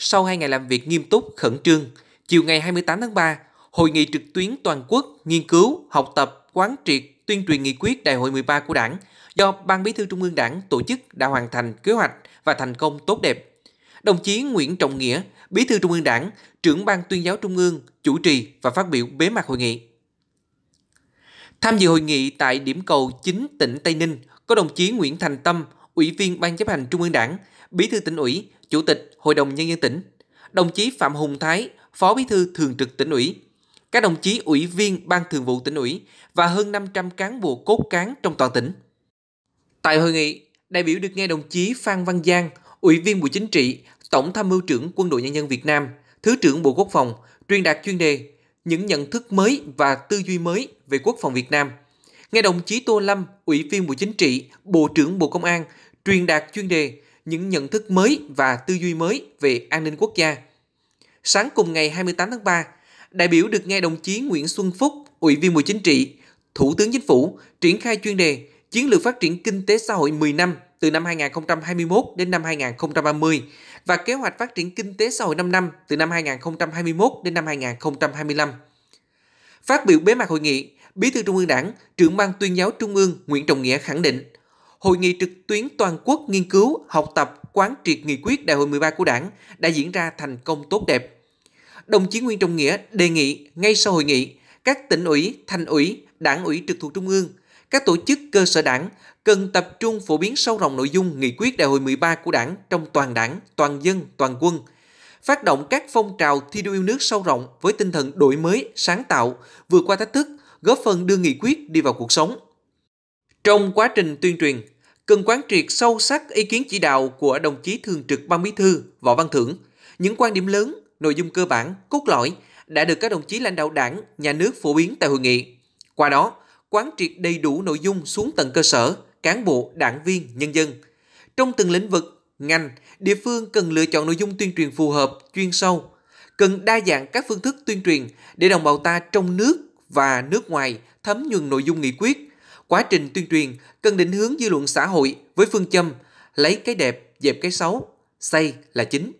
Sau hai ngày làm việc nghiêm túc, khẩn trương, chiều ngày 28 tháng 3, Hội nghị trực tuyến toàn quốc nghiên cứu, học tập, quán triệt, tuyên truyền nghị quyết Đại hội 13 của Đảng do Ban Bí thư Trung ương Đảng tổ chức đã hoàn thành kế hoạch và thành công tốt đẹp. Đồng chí Nguyễn Trọng Nghĩa, Bí thư Trung ương Đảng, trưởng Ban tuyên giáo Trung ương, chủ trì và phát biểu bế mạc hội nghị. Tham dự hội nghị tại điểm cầu chính tỉnh Tây Ninh có đồng chí Nguyễn Thành Tâm, Ủy viên Ban chấp hành Trung ương Đảng, Bí thư tỉnh ủy, Chủ tịch Hội đồng Nhân dân tỉnh, đồng chí Phạm Hùng Thái, Phó Bí thư Thường trực tỉnh ủy, các đồng chí ủy viên Ban Thường vụ tỉnh ủy và hơn 500 cán bộ cốt cán trong toàn tỉnh. Tại hội nghị, đại biểu được nghe đồng chí Phan Văn Giang, Ủy viên Bộ Chính trị, Tổng tham mưu trưởng Quân đội Nhân dân Việt Nam, Thứ trưởng Bộ Quốc phòng, truyền đạt chuyên đề những nhận thức mới và tư duy mới về quốc phòng Việt Nam. Nghe đồng chí Tô Lâm, Ủy viên Bộ Chính trị, Bộ trưởng Bộ Công an, truyền đạt chuyên đề những nhận thức mới và tư duy mới về an ninh quốc gia. Sáng cùng ngày 28 tháng 3, đại biểu được nghe đồng chí Nguyễn Xuân Phúc, Ủy viên Bộ Chính trị, Thủ tướng Chính phủ triển khai chuyên đề Chiến lược phát triển kinh tế xã hội 10 năm từ năm 2021 đến năm 2030 và kế hoạch phát triển kinh tế xã hội 5 năm từ năm 2021 đến năm 2025. Phát biểu bế mạc hội nghị, Bí thư Trung ương Đảng, trưởng ban tuyên giáo Trung ương Nguyễn Trọng Nghĩa khẳng định, hội nghị trực tuyến toàn quốc nghiên cứu, học tập, quán triệt nghị quyết Đại hội 13 của Đảng đã diễn ra thành công tốt đẹp. Đồng chí Nguyễn Trọng Nghĩa đề nghị ngay sau hội nghị, các tỉnh ủy, thành ủy, đảng ủy trực thuộc Trung ương, các tổ chức cơ sở đảng cần tập trung phổ biến sâu rộng nội dung nghị quyết đại hội 13 của đảng trong toàn đảng, toàn dân, toàn quân, phát động các phong trào thi đua yêu nước sâu rộng với tinh thần đổi mới, sáng tạo, vượt qua thách thức, góp phần đưa nghị quyết đi vào cuộc sống. Trong quá trình tuyên truyền, cần quán triệt sâu sắc ý kiến chỉ đạo của đồng chí Thường trực Ban Bí thư Võ Văn Thưởng. Những quan điểm lớn, nội dung cơ bản, cốt lõi đã được các đồng chí lãnh đạo đảng, nhà nước phổ biến tại hội nghị. Qua đó, quán triệt đầy đủ nội dung xuống tận cơ sở, cán bộ, đảng viên, nhân dân. Trong từng lĩnh vực, ngành, địa phương cần lựa chọn nội dung tuyên truyền phù hợp, chuyên sâu, cần đa dạng các phương thức tuyên truyền để đồng bào ta trong nước và nước ngoài thấm nhuần nội dung nghị quyết, quá trình tuyên truyền cần định hướng dư luận xã hội với phương châm lấy cái đẹp, dẹp cái xấu, xây là chính.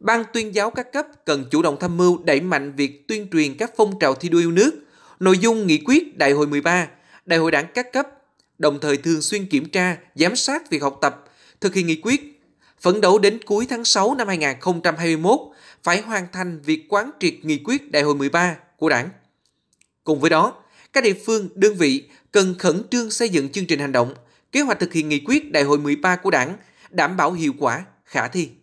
Ban tuyên giáo các cấp cần chủ động tham mưu đẩy mạnh việc tuyên truyền các phong trào thi đua yêu nước, nội dung nghị quyết Đại hội 13, Đại hội đảng các cấp, đồng thời thường xuyên kiểm tra, giám sát việc học tập, thực hiện nghị quyết. Phấn đấu đến cuối tháng 6 năm 2021 phải hoàn thành việc quán triệt nghị quyết Đại hội 13 của đảng. Cùng với đó, các địa phương, đơn vị cần khẩn trương xây dựng chương trình hành động, kế hoạch thực hiện nghị quyết đại hội 13 của Đảng, đảm bảo hiệu quả, khả thi.